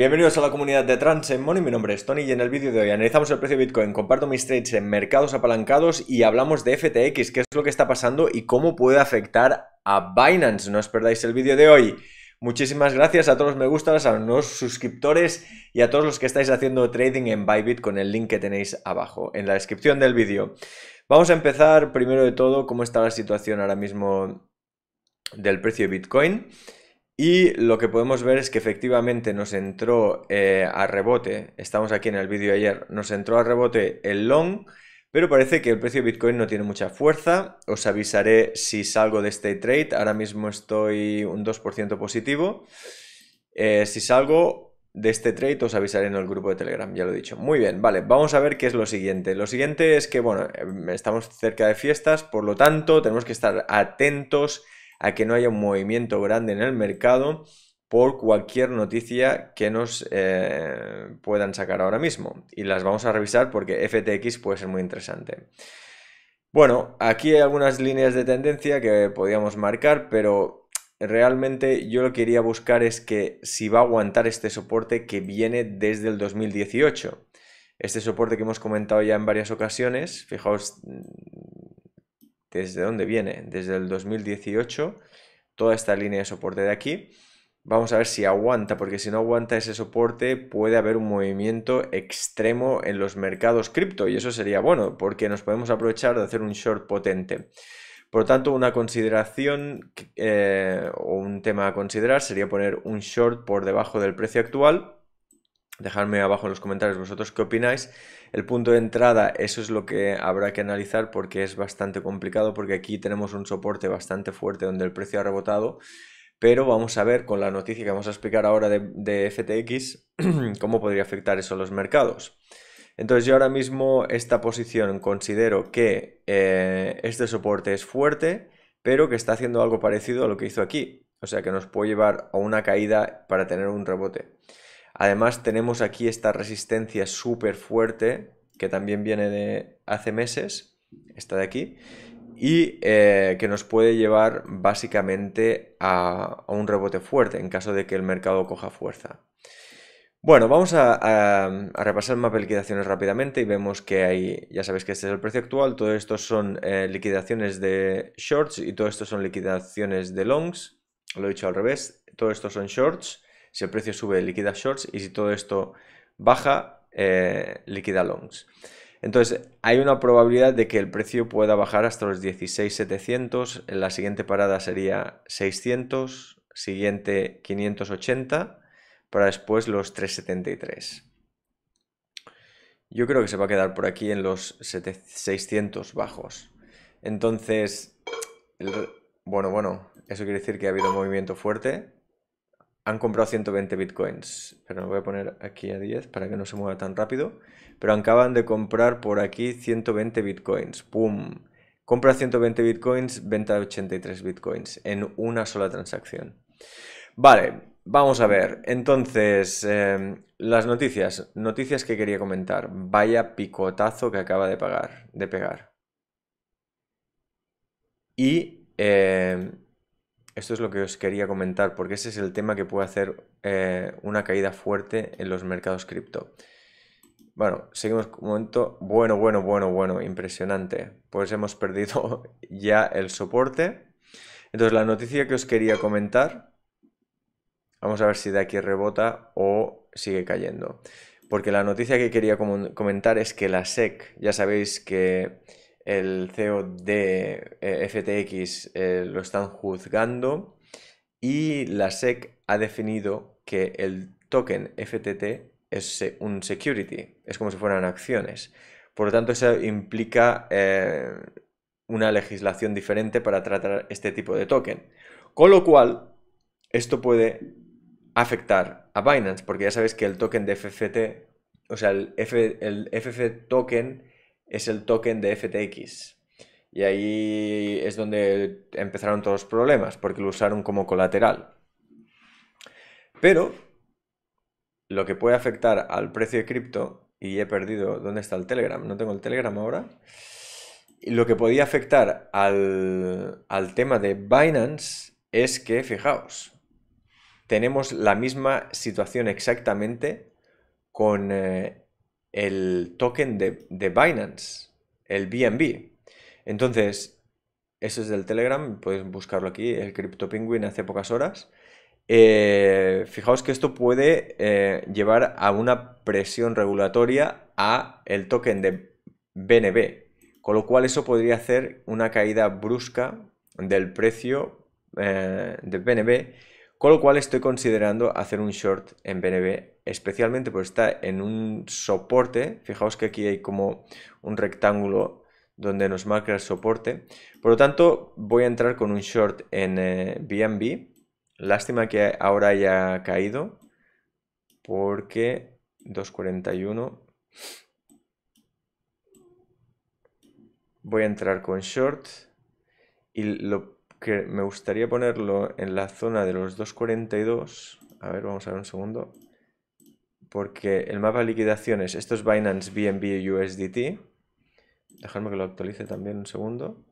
Bienvenidos a la comunidad de Trans Money, mi nombre es Tony y en el vídeo de hoy analizamos el precio de Bitcoin, comparto mis trades en mercados apalancados y hablamos de FTX, qué es lo que está pasando y cómo puede afectar a Binance. No os perdáis el vídeo de hoy. Muchísimas gracias a todos los me gustas, a los nuevos suscriptores y a todos los que estáis haciendo trading en Bybit con el link que tenéis abajo en la descripción del vídeo. Vamos a empezar primero de todo cómo está la situación ahora mismo del precio de Bitcoin. Y lo que podemos ver es que efectivamente nos entró eh, a rebote, estamos aquí en el vídeo ayer, nos entró a rebote el long, pero parece que el precio de Bitcoin no tiene mucha fuerza. Os avisaré si salgo de este trade, ahora mismo estoy un 2% positivo. Eh, si salgo de este trade os avisaré en el grupo de Telegram, ya lo he dicho. Muy bien, vale, vamos a ver qué es lo siguiente. Lo siguiente es que, bueno, eh, estamos cerca de fiestas, por lo tanto tenemos que estar atentos a que no haya un movimiento grande en el mercado por cualquier noticia que nos eh, puedan sacar ahora mismo. Y las vamos a revisar porque FTX puede ser muy interesante. Bueno, aquí hay algunas líneas de tendencia que podíamos marcar, pero realmente yo lo que quería buscar es que si va a aguantar este soporte que viene desde el 2018. Este soporte que hemos comentado ya en varias ocasiones, fijaos, ¿Desde dónde viene? Desde el 2018, toda esta línea de soporte de aquí. Vamos a ver si aguanta, porque si no aguanta ese soporte puede haber un movimiento extremo en los mercados cripto y eso sería bueno, porque nos podemos aprovechar de hacer un short potente. Por lo tanto, una consideración eh, o un tema a considerar sería poner un short por debajo del precio actual Dejadme abajo en los comentarios vosotros qué opináis. El punto de entrada, eso es lo que habrá que analizar porque es bastante complicado porque aquí tenemos un soporte bastante fuerte donde el precio ha rebotado. Pero vamos a ver con la noticia que vamos a explicar ahora de, FTX cómo podría afectar eso a los mercados. Entonces yo ahora mismo esta posición considero que eh, este soporte es fuerte, pero que está haciendo algo parecido a lo que hizo aquí. O sea que nos puede llevar a una caída para tener un rebote. Además tenemos aquí esta resistencia súper fuerte que también viene de hace meses, esta de aquí, y eh, que nos puede llevar básicamente a, un rebote fuerte en caso de que el mercado coja fuerza. Bueno, vamos a, repasar el mapa de liquidaciones rápidamente y vemos que hay, ya sabéis que este es el precio actual, todo esto son eh, liquidaciones de shorts y todo esto son liquidaciones de longs, lo he dicho al revés, todo esto son shorts si el precio sube, liquida shorts y si todo esto baja, eh, liquida longs. Entonces, hay una probabilidad de que el precio pueda bajar hasta los 16,700. La siguiente parada sería 600, siguiente 580, para después los 373. Yo creo que se va a quedar por aquí en los 600 bajos. Entonces, bueno, bueno, eso quiere decir que ha habido un movimiento fuerte han comprado 120 bitcoins, pero me voy a poner aquí a 10 para que no se mueva tan rápido, pero acaban de comprar por aquí 120 bitcoins, ¡pum! Compra 120 bitcoins, venta 83 bitcoins en una sola transacción. Vale, vamos a ver. Entonces, em, las noticias. Noticias que quería comentar. Vaya picotazo que acaba de pagar, de pegar. Y em, esto es lo que os quería comentar, porque ese es el tema que puede hacer eh, una caída fuerte en los mercados cripto. Bueno, seguimos un momento. Bueno, bueno, bueno, bueno, impresionante. Pues hemos perdido ya el soporte. Entonces, la noticia que os quería comentar, vamos a ver si de aquí rebota o sigue cayendo. Porque la noticia que quería comentar es que la SEC, ya sabéis que el CEO de eh, FTX eh, lo están juzgando y la SEC ha definido que el token FTT es un security, es como si fueran acciones. Por lo tanto, eso implica eh, una legislación diferente para tratar este tipo de token. Con lo cual, esto puede afectar a Binance, porque ya sabéis que el token de FFT, o sea, el, F, el FF token es el token de FTX. Y ahí es donde empezaron todos los problemas, porque lo usaron como colateral. Pero lo que puede afectar al precio de cripto, y he perdido, ¿dónde está el Telegram? No tengo el Telegram ahora. Y lo que podía afectar al, tema de Binance es que, fijaos, tenemos la misma situación exactamente con eh, el token de, Binance, el BNB. Entonces, eso es del Telegram, puedes buscarlo aquí, el Crypto Penguin hace pocas horas. Eh, fijaos que esto puede eh, llevar a una presión regulatoria a el token de BNB, con lo cual eso podría hacer una caída brusca del precio eh, de BNB, con lo cual estoy considerando hacer un short en BNB especialmente porque está en un soporte. Fijaos que aquí hay como un rectángulo donde nos marca el soporte. Por lo tanto, voy a entrar con un short en BNB. Eh, Lástima que ahora haya caído porque 2.41. Voy a entrar con short y lo que me gustaría ponerlo en la zona de los 2.42. A ver, vamos a ver un segundo porque el mapa de liquidaciones, esto es Binance BNB USDT. Dejadme que lo actualice también un segundo.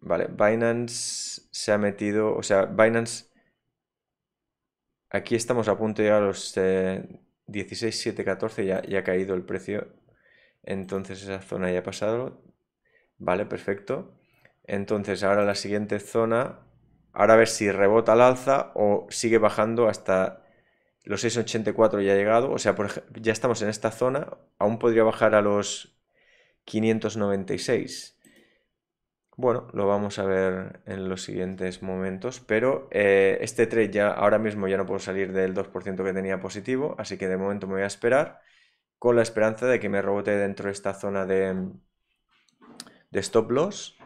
Vale, Binance se ha metido, o sea, Binance... Aquí estamos a punto de llegar a los 16, 7, 14, ya, ya ha caído el precio. Entonces esa zona ya ha pasado. Vale, perfecto. Entonces ahora la siguiente zona, ahora a ver si rebota al alza o sigue bajando hasta los 6,84 ya ha llegado, o sea, ya estamos en esta zona, aún podría bajar a los 596. Bueno, lo vamos a ver en los siguientes momentos, pero eh, este trade ya ahora mismo ya no puedo salir del 2% que tenía positivo, así que de momento me voy a esperar con la esperanza de que me rebote dentro de esta zona de, stop loss,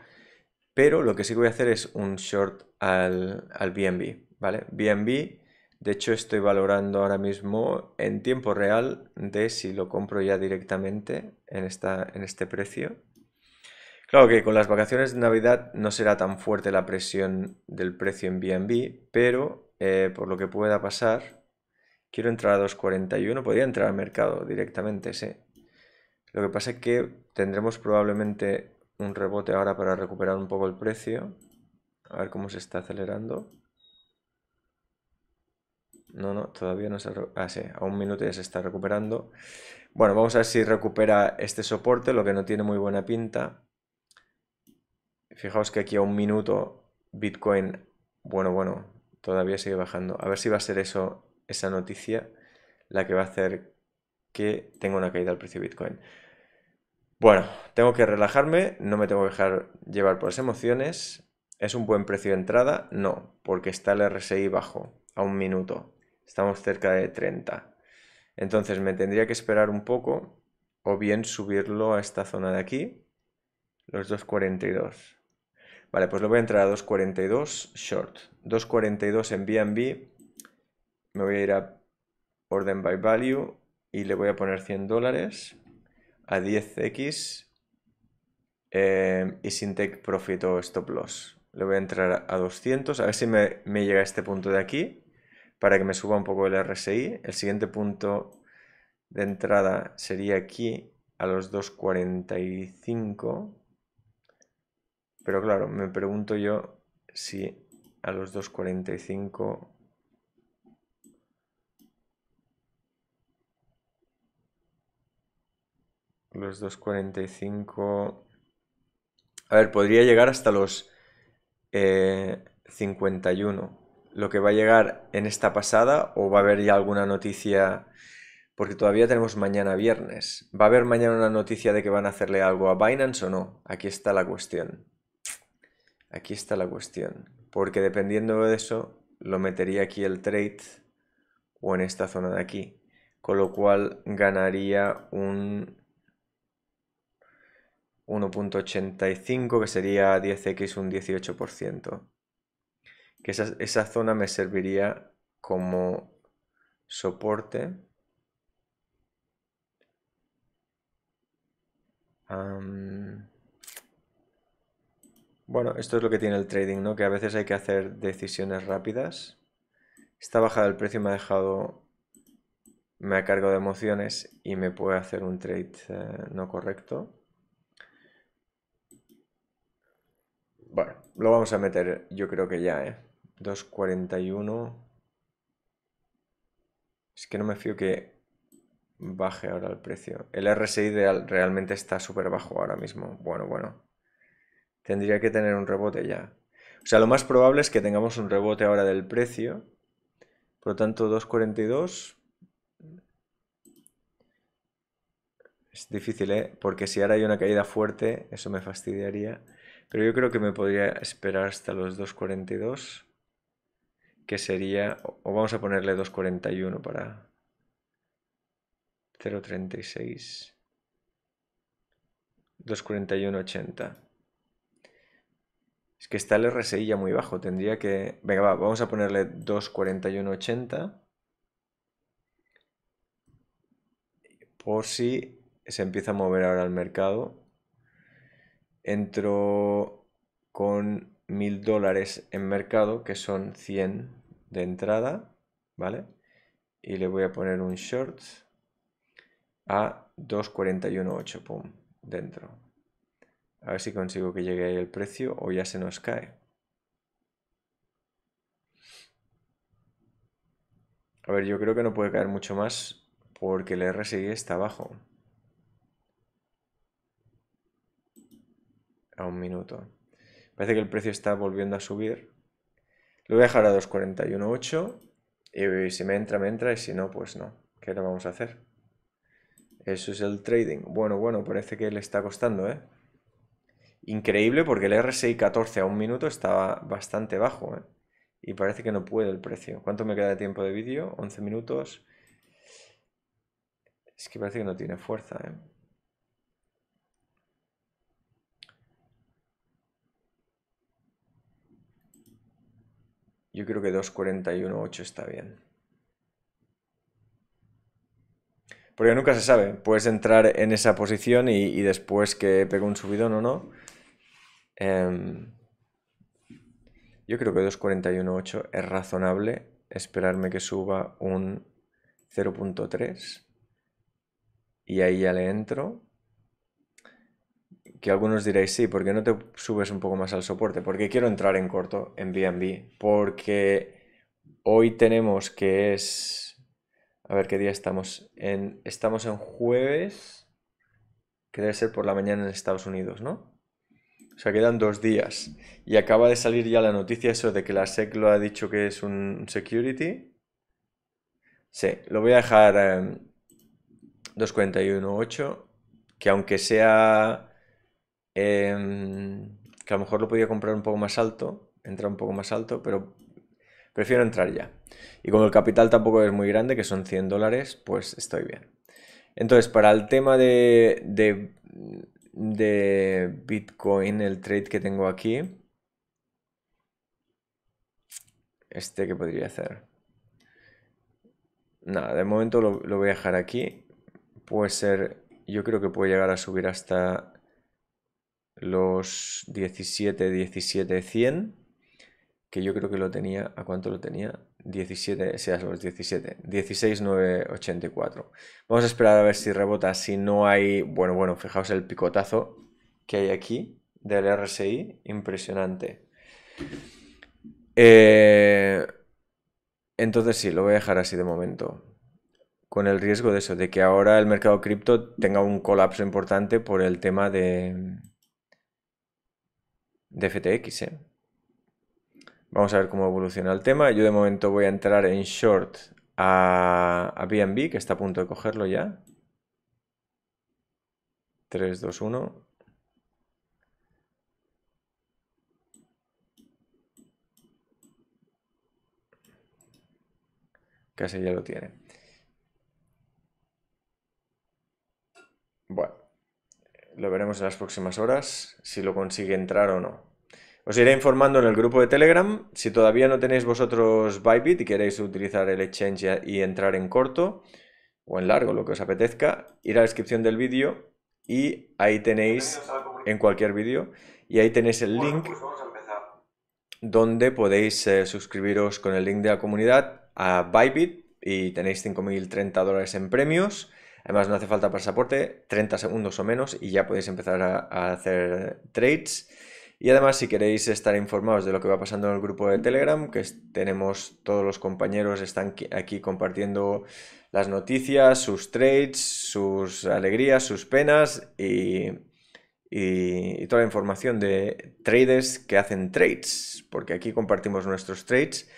pero lo que sí que voy a hacer es un short al, al BNB, ¿vale? BNB de hecho, estoy valorando ahora mismo en tiempo real de si lo compro ya directamente en, esta, en este precio. Claro que con las vacaciones de Navidad no será tan fuerte la presión del precio en BNB, pero eh, por lo que pueda pasar, quiero entrar a 2.41, podría entrar al mercado directamente, sí. Lo que pasa es que tendremos probablemente un rebote ahora para recuperar un poco el precio. A ver cómo se está acelerando. No, no, todavía no se ha... Ah, sí, a un minuto ya se está recuperando. Bueno, vamos a ver si recupera este soporte, lo que no tiene muy buena pinta. Fijaos que aquí a un minuto Bitcoin, bueno, bueno, todavía sigue bajando. A ver si va a ser eso, esa noticia, la que va a hacer que tenga una caída al precio de Bitcoin. Bueno, tengo que relajarme, no me tengo que dejar llevar por las emociones. ¿Es un buen precio de entrada? No, porque está el RSI bajo, a un minuto. Estamos cerca de 30. Entonces me tendría que esperar un poco o bien subirlo a esta zona de aquí, los 2.42. Vale, pues le voy a entrar a 2.42 short. 2.42 en BNB. Me voy a ir a Orden by Value y le voy a poner 100 dólares a 10x eh, y sin take profit o stop loss. Le voy a entrar a 200, a ver si me llega a este punto de aquí para que me suba un poco el RSI. El siguiente punto de entrada sería aquí a los 2.45. Pero claro, me pregunto yo si a los 2.45... Los 2.45... A ver, podría llegar hasta los eh, 51 lo que va a llegar en esta pasada o va a haber ya alguna noticia? Porque todavía tenemos mañana viernes. ¿Va a haber mañana una noticia de que van a hacerle algo a Binance o no? Aquí está la cuestión. Aquí está la cuestión. Porque dependiendo de eso, lo metería aquí el trade o en esta zona de aquí. Con lo cual ganaría un 1.85 que sería 10x un 18% que esa, zona me serviría como soporte. bueno, esto es lo que tiene el trading, ¿no? Que a veces hay que hacer decisiones rápidas. Esta bajada del precio me ha dejado... Me ha cargado de emociones y me puede hacer un trade eh, no correcto. Bueno, lo vamos a meter yo creo que ya, ¿eh? 2.41. Es que no me fío que baje ahora el precio. El RSI realmente está súper bajo ahora mismo. Bueno, bueno. Tendría que tener un rebote ya. O sea, lo más probable es que tengamos un rebote ahora del precio. Por lo tanto, 2.42 es difícil, ¿eh? Porque si ahora hay una caída fuerte, eso me fastidiaría. Pero yo creo que me podría esperar hasta los 2.42 que sería, o vamos a ponerle 241 para 036, 241.80. Es que está el RSI ya muy bajo, tendría que... Venga, va, vamos a ponerle 241.80 por si se empieza a mover ahora el mercado. Entro con mil dólares en mercado, que son 100 de entrada, ¿vale? Y le voy a poner un short a 2.41.8, pum, dentro. A ver si consigo que llegue ahí el precio o ya se nos cae. A ver, yo creo que no puede caer mucho más porque el RSI está abajo. A un minuto. Parece que el precio está volviendo a subir. Lo voy a dejar a 2.41.8 y si me entra, me entra y si no, pues no. ¿Qué le vamos a hacer? Eso es el trading. Bueno, bueno, parece que le está costando, ¿eh? Increíble porque el RSI 14 a un minuto estaba bastante bajo, ¿eh? Y parece que no puede el precio. ¿Cuánto me queda de tiempo de vídeo? 11 minutos. Es que parece que no tiene fuerza, ¿eh? Yo creo que 2.41.8 está bien. Porque nunca se sabe. Puedes entrar en esa posición y, después que pegue un subidón o no. Em, yo creo que 2.41.8 es razonable. Esperarme que suba un 0.3. Y ahí ya le entro que algunos diréis, sí, ¿por qué no te subes un poco más al soporte? Porque quiero entrar en corto en BNB, porque hoy tenemos que es... A ver, ¿qué día estamos? En, estamos en jueves, que debe ser por la mañana en Estados Unidos, ¿no? O sea, quedan dos días. Y acaba de salir ya la noticia eso de que la SEC lo ha dicho que es un security. Sí, lo voy a dejar en 241.8, que aunque sea Em, que a lo mejor lo podía comprar un poco más alto, entrar un poco más alto, pero prefiero entrar ya. Y como el capital tampoco es muy grande, que son 100 dólares, pues estoy bien. Entonces, para el tema de, de, Bitcoin, el trade que tengo aquí, este que podría hacer. Nada, de momento lo, lo voy a dejar aquí. Puede ser, yo creo que puede llegar a subir hasta los 17, 17, 100, que yo creo que lo tenía, ¿a cuánto lo tenía? 17, seas los 17, 16, 9, 84. Vamos a esperar a ver si rebota, si no hay, bueno, bueno, fijaos el picotazo que hay aquí del RSI, impresionante. Eh, entonces sí, lo voy a dejar así de momento. Con el riesgo de eso, de que ahora el mercado cripto tenga un colapso importante por el tema de, de FTX. ¿eh? Vamos a ver cómo evoluciona el tema. Yo de momento voy a entrar en short a, a BNB, que está a punto de cogerlo ya. 3, 2, 1. Casi ya lo tiene. Bueno, lo veremos en las próximas horas si lo consigue entrar o no. Os iré informando en el grupo de Telegram. Si todavía no tenéis vosotros Bybit y queréis utilizar el exchange y entrar en corto o en largo, lo que os apetezca, ir a la descripción del vídeo y ahí tenéis, en cualquier vídeo, y ahí tenéis el link pues donde podéis eh, suscribiros con el link de la comunidad a Bybit y tenéis 5.030 dólares en premios. Además no hace falta pasaporte, 30 segundos o menos y ya podéis empezar a hacer trades. Y además, si queréis estar informados de lo que va pasando en el grupo de Telegram, que tenemos todos los compañeros, están aquí compartiendo las noticias, sus trades, sus alegrías, sus penas y, toda la información de traders que hacen trades, porque aquí compartimos nuestros trades.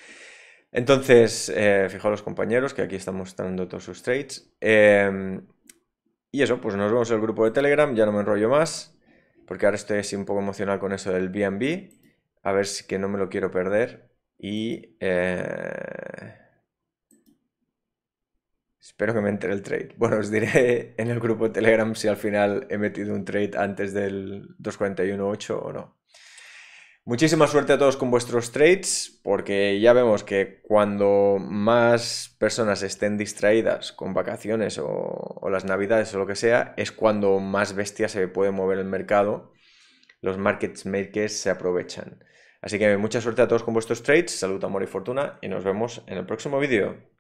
Entonces, eh, fijaos los compañeros que aquí están mostrando todos sus trades. Em, y eso, pues nos vemos en el grupo de Telegram, ya no me enrollo más porque ahora estoy así un poco emocional con eso del BNB, a ver si que no me lo quiero perder y eh, espero que me entre el trade. Bueno, os diré en el grupo de Telegram si al final he metido un trade antes del 2.41.8 o no. Muchísima suerte a todos con vuestros trades, porque ya vemos que cuando más personas estén distraídas con vacaciones o, las navidades o lo que sea, es cuando más bestia se puede mover el mercado. Los market makers se aprovechan. Así que mucha suerte a todos con vuestros trades, salud, amor y fortuna, y nos vemos en el próximo vídeo.